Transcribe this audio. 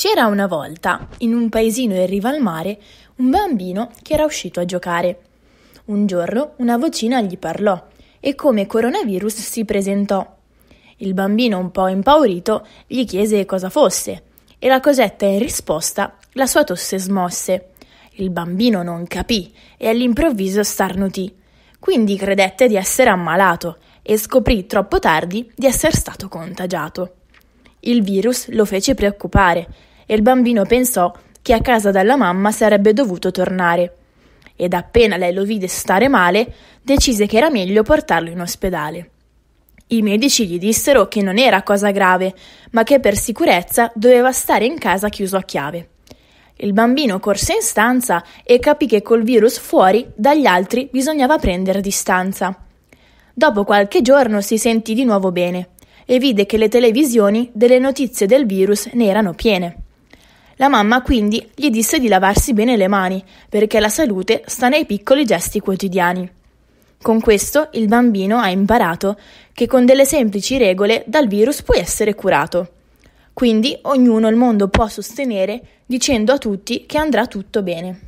C'era una volta, in un paesino in riva al mare, un bambino che era uscito a giocare. Un giorno una vocina gli parlò e come coronavirus si presentò. Il bambino, un po' impaurito, gli chiese cosa fosse e la cosetta in risposta la sua tosse smosse. Il bambino non capì e all'improvviso starnutì. Quindi credette di essere ammalato e scoprì troppo tardi di essere stato contagiato. Il virus lo fece preoccupare e il bambino pensò che a casa dalla mamma sarebbe dovuto tornare. Ed appena lei lo vide stare male, decise che era meglio portarlo in ospedale. I medici gli dissero che non era cosa grave, ma che per sicurezza doveva stare in casa chiuso a chiave. Il bambino corse in stanza e capì che col virus fuori dagli altri bisognava prendere distanza. Dopo qualche giorno si sentì di nuovo bene e vide che le televisioni delle notizie del virus ne erano piene. La mamma quindi gli disse di lavarsi bene le mani, perché la salute sta nei piccoli gesti quotidiani. Con questo il bambino ha imparato che con delle semplici regole dal virus può essere curato. Quindi ognuno il mondo può sostenere dicendo a tutti che andrà tutto bene.